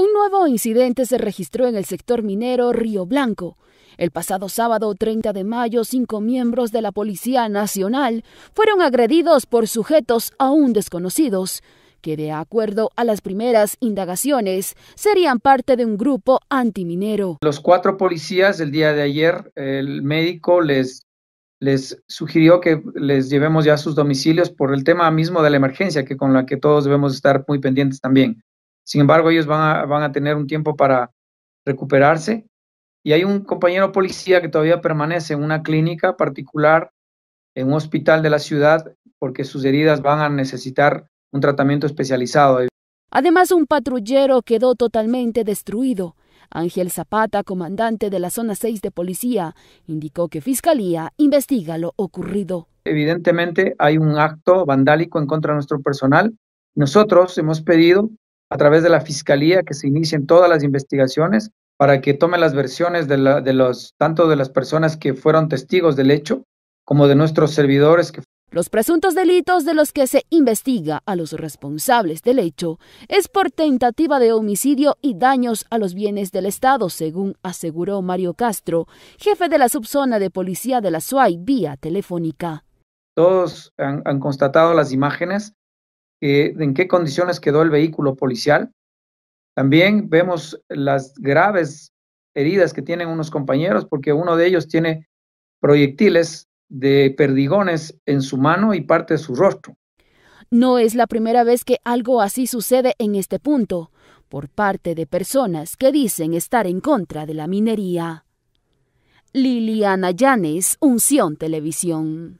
Un nuevo incidente se registró en el sector minero Río Blanco. El pasado sábado 30 de mayo, cinco miembros de la Policía Nacional fueron agredidos por sujetos aún desconocidos, que de acuerdo a las primeras indagaciones serían parte de un grupo antiminero. Los cuatro policías el día de ayer, el médico les, les sugirió que les llevemos ya a sus domicilios por el tema mismo de la emergencia, que con la que todos debemos estar muy pendientes también. Sin embargo, ellos van a, tener un tiempo para recuperarse. Y hay un compañero policía que todavía permanece en una clínica particular, en un hospital de la ciudad, porque sus heridas van a necesitar un tratamiento especializado. Además, un patrullero quedó totalmente destruido. Ángel Zapata, comandante de la zona 6 de policía, indicó que Fiscalía investiga lo ocurrido. Evidentemente hay un acto vandálico en contra de nuestro personal. Nosotros hemos pedido a través de la fiscalía que se inicien todas las investigaciones para que tome las versiones de, los, tanto de las personas que fueron testigos del hecho como de nuestros servidores los presuntos delitos de los que se investiga a los responsables del hecho es por tentativa de homicidio y daños a los bienes del Estado, según aseguró Mario Castro, jefe de la subzona de policía de la Suai vía telefónica. Todos han constatado las imágenes eh, en qué condiciones quedó el vehículo policial. También vemos las graves heridas que tienen unos compañeros, porque uno de ellos tiene proyectiles de perdigones en su mano y parte de su rostro. No es la primera vez que algo así sucede en este punto, por parte de personas que dicen estar en contra de la minería. Liliana Yanes, Unción Televisión.